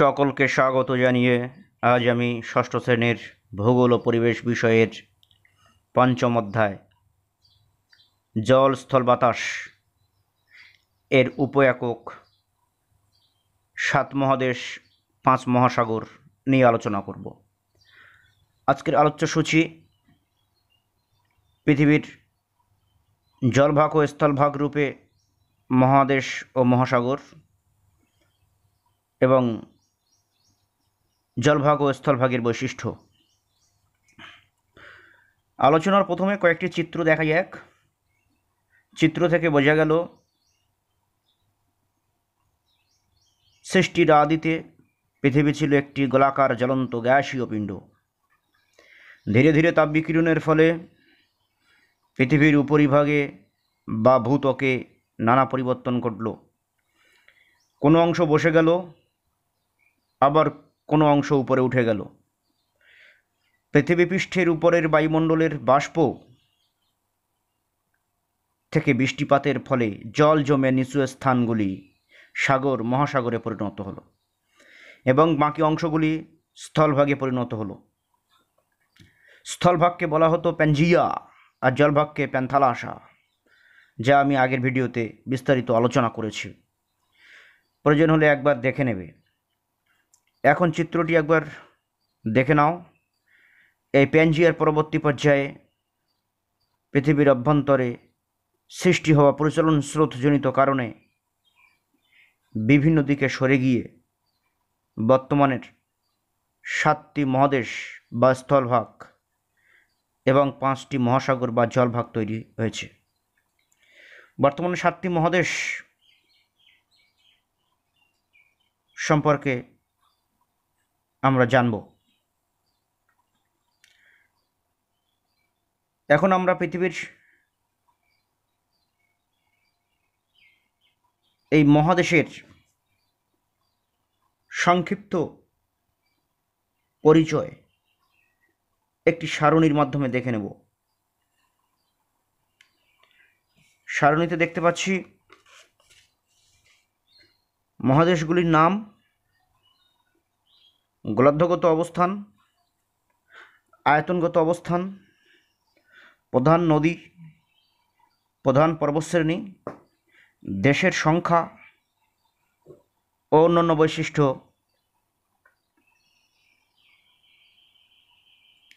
সকলকে স্বাগত জানিয়ে আজ আমি ষষ্ঠ শ্রেণীর ভূগোল ও পরিবেশ বিষয়ের পঞ্চম অধ্যায় জল স্থল বাতাস এর উপ একক সাত মহাদেশ পাঁচ মহাসাগর নিয়ে আলোচনা করব আজকের আলোচ্য সূচি পৃথিবীর জলভাগ ও স্থলভাগ রূপে মহাদেশ ও মহাসাগর এবং জলভাগ ও স্থলভাগের বৈশিষ্ট্য আলোচনার প্রথমে কয়েকটি চিত্র দেখা যাক চিত্র থেকে বোঝা গেল সৃষ্টির আদিতে পৃথিবী ছিল একটি গোলাকার জ্বলন্ত গ্যাসীয় পিণ্ড ধীরে ধীরে তাপ বিকিরণের ফলে পৃথিবীর উপরিভাগে বা ভূতকে নানা পরিবর্তন ঘটল কোনো অংশ বসে গেল আবার কোনো অংশ উপরে উঠে গেল পৃথিবীপৃষ্ঠের উপরের বায়ুমণ্ডলের বাষ্প থেকে বৃষ্টিপাতের ফলে জল জমে নিচু স্থানগুলি সাগর মহাসাগরে পরিণত হলো এবং বাকি অংশগুলি স্থলভাগে পরিণত হলো স্থলভাগকে বলা হতো প্যাঞ্জিয়া আর জলভাগকে আসা যা আমি আগের ভিডিওতে বিস্তারিত আলোচনা করেছি প্রয়োজন হলে একবার দেখে নেবে এখন চিত্রটি একবার দেখে নাও এই প্যাঞ্জিয়ার পরবর্তী পর্যায়ে পৃথিবীর অভ্যন্তরে সৃষ্টি হওয়া প্রচলন স্রোতজনিত কারণে বিভিন্ন দিকে সরে গিয়ে বর্তমানের সাতটি মহাদেশ বা স্থলভাগ এবং পাঁচটি মহাসাগর বা জলভাগ তৈরি হয়েছে বর্তমানে সাতটি মহাদেশ সম্পর্কে আমরা জানব এখন আমরা পৃথিবীর এই মহাদেশের সংক্ষিপ্ত পরিচয় একটি সারণীর মাধ্যমে দেখে নেব সারণীতে দেখতে পাচ্ছি মহাদেশগুলির নাম গোলার্ধগত অবস্থান আয়তনগত অবস্থান প্রধান নদী প্রধান পর্বতশ্রেণী দেশের সংখ্যা ও অন্যান্য বৈশিষ্ট্য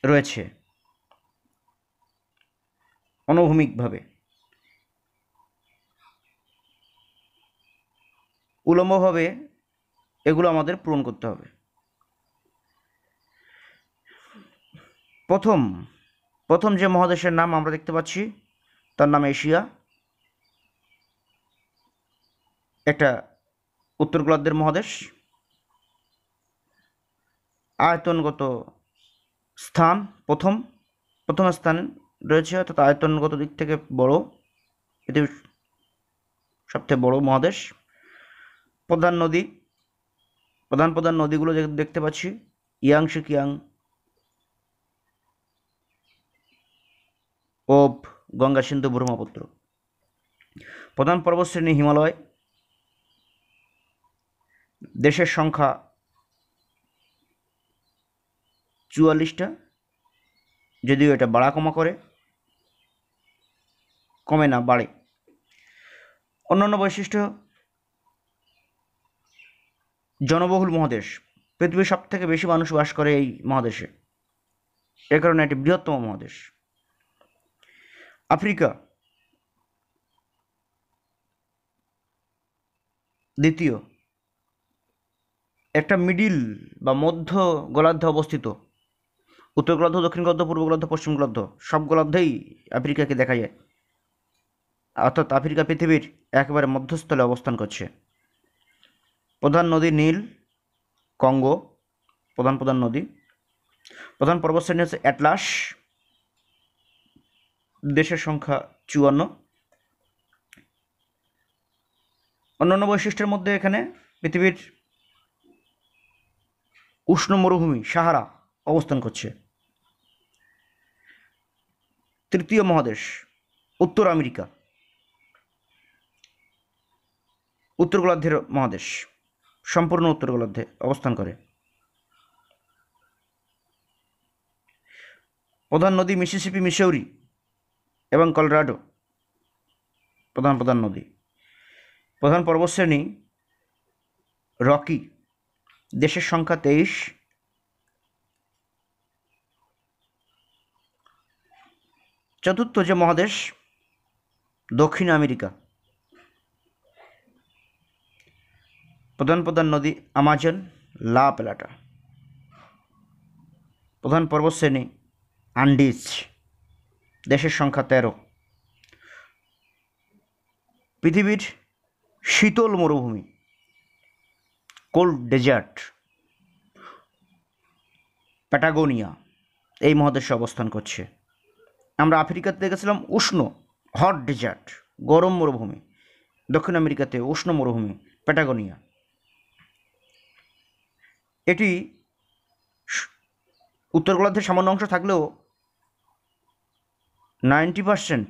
রয়েছে অনুভূমিকভাবে উলম্বভাবে এগুলো আমাদের পূরণ করতে হবে প্রথম প্রথম যে মহাদেশের নাম আমরা দেখতে পাচ্ছি তার নাম এশিয়া এটা উত্তর গোলার্ধের মহাদেশ আয়তনগত স্থান প্রথম প্রথম স্থান রয়েছে অর্থাৎ আয়তনগত দিক থেকে বড় এটি সবচেয়ে বড় মহাদেশ প্রধান নদী প্রধান প্রধান নদীগুলো দেখতে পাচ্ছি ইয়াং শিকিয়াং কোপ গঙ্গা সিন্ধু ব্রহ্মপুত্র প্রধান পর্বতশ্রেণী হিমালয় দেশের সংখ্যা চুয়াল্লিশটা যদিও এটা বাড়া কমা করে কমে না বাড়ে অন্যান্য বৈশিষ্ট্য জনবহুল মহাদেশ পৃথিবীর সবথেকে বেশি মানুষ বাস করে এই মহাদেশে এ কারণে এটি বৃহত্তম মহাদেশ আফ্রিকা দ্বিতীয় একটা মিডিল বা মধ্য গোলার্ধে অবস্থিত উত্তর গোলার্ধ দক্ষিণ গোলার্ধ পূর্ব গোলার্ধ পশ্চিম গোলার্ধ সব গোলার্ধেই আফ্রিকাকে দেখা যায় অর্থাৎ আফ্রিকা পৃথিবীর একেবারে মধ্যস্থলে অবস্থান করছে প্রধান নদী নীল কঙ্গো প্রধান প্রধান নদী প্রধান পর্বতশ্রেণী হচ্ছে অ্যাটলাস দেশের সংখ্যা চুয়ান্ন অন্যান্য বৈশিষ্ট্যের মধ্যে এখানে পৃথিবীর উষ্ণ মরুভূমি সাহারা অবস্থান করছে তৃতীয় মহাদেশ উত্তর আমেরিকা উত্তর গোলার্ধের মহাদেশ সম্পূর্ণ উত্তর গোলার্ধে অবস্থান করে প্রধান নদী মিসিসিপি মিসৌরি এবং কলরাডো প্রধান প্রধান নদী প্রধান পর্বতশ্রেণী রকি দেশের সংখ্যা তেইশ চতুর্থ যে মহাদেশ দক্ষিণ আমেরিকা প্রধান প্রধান নদী আমাজন লা প্লাটা প্রধান পর্বতশ্রেণী আন্ডিজ দেশের সংখ্যা তেরো পৃথিবীর শীতল মরুভূমি কোল্ড ডেজার্ট প্যাটাগোনিয়া এই মহাদেশে অবস্থান করছে আমরা আফ্রিকাতে দেখেছিলাম উষ্ণ হট ডেজার্ট গরম মরুভূমি দক্ষিণ আমেরিকাতে উষ্ণ মরুভূমি প্যাটাগোনিয়া এটি উত্তর গোলার্ধের সামান্য অংশ থাকলেও নাইনটি পার্সেন্ট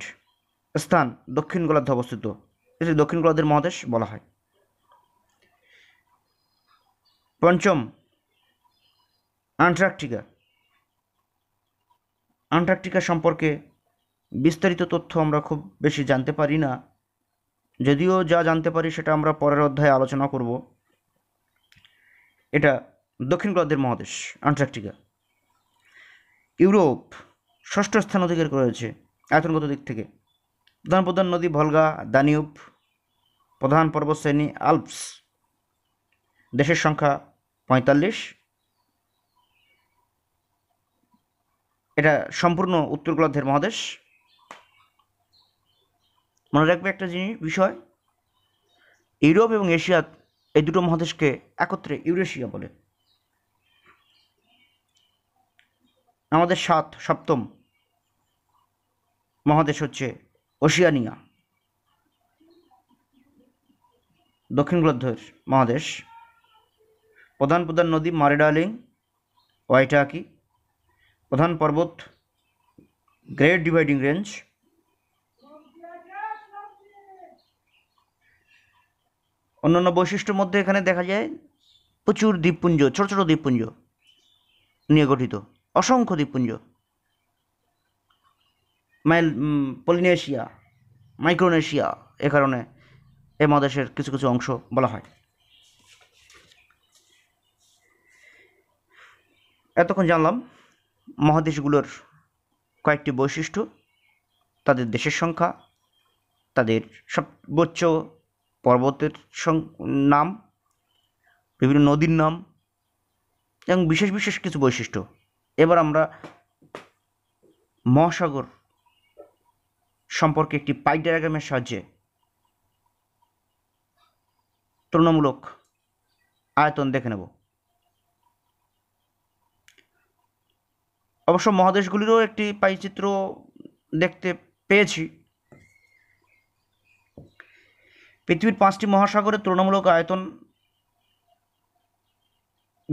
স্থান দক্ষিণ গোলার্ধে অবস্থিত এটি দক্ষিণ গোলার্ধের মহাদেশ বলা হয় পঞ্চম আন্টার্কটিকা আন্টার্কটিকা সম্পর্কে বিস্তারিত তথ্য আমরা খুব বেশি জানতে পারি না যদিও যা জানতে পারি সেটা আমরা পরের অধ্যায়ে আলোচনা করব এটা দক্ষিণ গোলার্ধের মহাদেশ আন্টার্কটিকা ইউরোপ ষষ্ঠ স্থান অধিকার করেছে আয়তনগত দিক থেকে প্রধান প্রধান নদী ভলগা দানিউপ প্রধান পর্বতশ্রেণী আলপস দেশের সংখ্যা পঁয়তাল্লিশ এটা সম্পূর্ণ উত্তর গোলার্ধের মহাদেশ মনে রাখবে একটা জিনিস বিষয় ইউরোপ এবং এশিয়া এই দুটো মহাদেশকে একত্রে ইউরেশিয়া বলে আমাদের সাত সপ্তম মহাদেশ হচ্ছে ওশিয়ানিয়া দক্ষিণ গোলার্ধের মহাদেশ প্রধান প্রধান নদী মারেডালিং ওয়াইটাকি প্রধান পর্বত গ্রেট ডিভাইডিং রেঞ্জ অন্যান্য বৈশিষ্ট্যের মধ্যে এখানে দেখা যায় প্রচুর দ্বীপপুঞ্জ ছোট ছোট দ্বীপপুঞ্জ নিয়ে গঠিত অসংখ্য দ্বীপপুঞ্জ মাইল পলিনেশিয়া মাইক্রোনেশিয়া এ কারণে এ মহাদেশের কিছু কিছু অংশ বলা হয় এতক্ষণ জানলাম মহাদেশগুলোর কয়েকটি বৈশিষ্ট্য তাদের দেশের সংখ্যা তাদের সর্বোচ্চ পর্বতের নাম বিভিন্ন নদীর নাম এবং বিশেষ বিশেষ কিছু বৈশিষ্ট্য এবার আমরা মহাসাগর সম্পর্কে একটি পাই ডায়াগ্রামের সাহায্যে তুলনামূলক আয়তন দেখে নেব অবশ্য মহাদেশগুলিরও একটি পাইচিত্র দেখতে পেয়েছি পৃথিবীর পাঁচটি মহাসাগরের তুলনামূলক আয়তন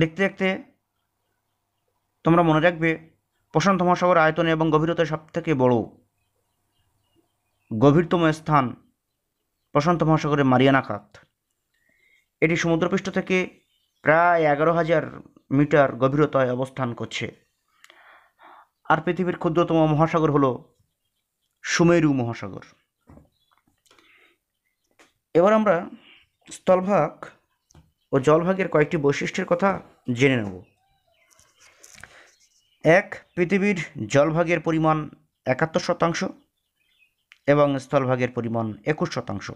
দেখতে দেখতে তোমরা মনে রাখবে প্রশান্ত মহাসাগর আয়তনে এবং গভীরতায় সবথেকে বড় গভীরতম স্থান প্রশান্ত মহাসাগরের মারিয়ানা খাত এটি সমুদ্রপৃষ্ঠ থেকে প্রায় এগারো হাজার মিটার গভীরতায় অবস্থান করছে আর পৃথিবীর ক্ষুদ্রতম মহাসাগর হল সুমেরু মহাসাগর এবার আমরা স্থলভাগ ও জলভাগের কয়েকটি বৈশিষ্ট্যের কথা জেনে নেব এক পৃথিবীর জলভাগের পরিমাণ একাত্তর শতাংশ এবং স্থলভাগের পরিমাণ একুশ শতাংশ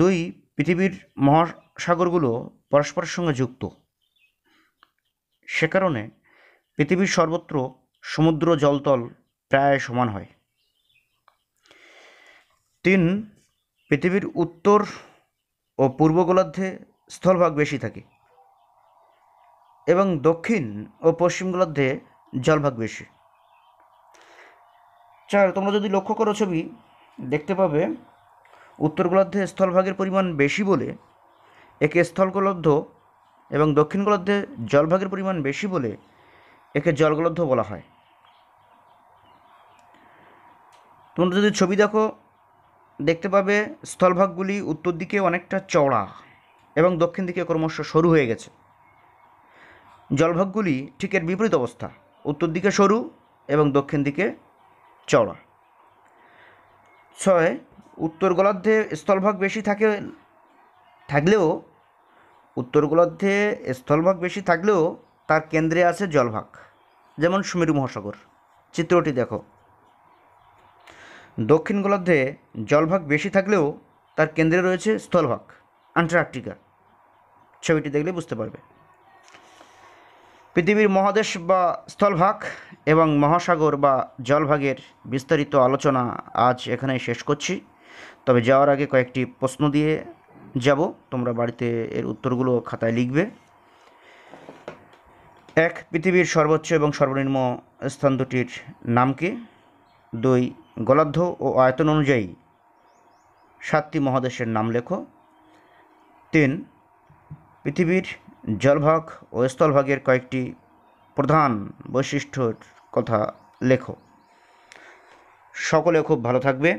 দুই পৃথিবীর মহাসাগরগুলো পরস্পরের সঙ্গে যুক্ত সে কারণে পৃথিবীর সর্বত্র সমুদ্র জলতল প্রায় সমান হয় তিন পৃথিবীর উত্তর ও পূর্ব গোলার্ধে স্থলভাগ বেশি থাকে এবং দক্ষিণ ও পশ্চিম গোলার্ধে জলভাগ বেশি চার আচ্ছা, তোমরা যদি লক্ষ্য করো ছবি দেখতে পাবে উত্তর গোলার্ধে স্থলভাগের পরিমাণ বেশি বলে একে স্থল এবং দক্ষিণ গোলার্ধে জলভাগের পরিমাণ বেশি বলে একে জলগোলার্ধ বলা হয় তোমরা যদি ছবি দেখো দেখতে পাবে স্থলভাগগুলি উত্তর দিকে অনেকটা চওড়া এবং দক্ষিণ দিকে ক্রমশ সরু হয়ে গেছে জলভাগগুলি ঠিক এর বিপরীত অবস্থা উত্তর দিকে সরু এবং দক্ষিণ দিকে চওড়া ছয় উত্তর গোলার্ধে স্থলভাগ বেশি থাকে থাকলেও উত্তর গোলার্ধে স্থলভাগ বেশি থাকলেও তার কেন্দ্রে আছে জলভাগ যেমন সুমেরু মহাসাগর চিত্রটি দেখো দক্ষিণ গোলার্ধে জলভাগ বেশি থাকলেও তার কেন্দ্রে রয়েছে স্থলভাগ আন্টার্কটিকা ছবিটি দেখলে বুঝতে পারবে পৃথিবীর মহাদেশ বা স্থলভাগ এবং মহাসাগর বা জলভাগের বিস্তারিত আলোচনা আজ এখানে শেষ করছি তবে যাওয়ার আগে কয়েকটি প্রশ্ন দিয়ে যাব তোমরা বাড়িতে এর উত্তরগুলো খাতায় লিখবে এক পৃথিবীর সর্বোচ্চ এবং সর্বনিম্ন স্থান দুটির নাম কি দুই গলাধ্য ও আয়তন অনুযায়ী সাতটি মহাদেশের নাম লেখো তিন পৃথিবীর জলভাগ ও স্থলভাগের কয়েকটি প্রধান বৈশিষ্ট্যর কথা লেখো সকলে খুব ভালো থাকবে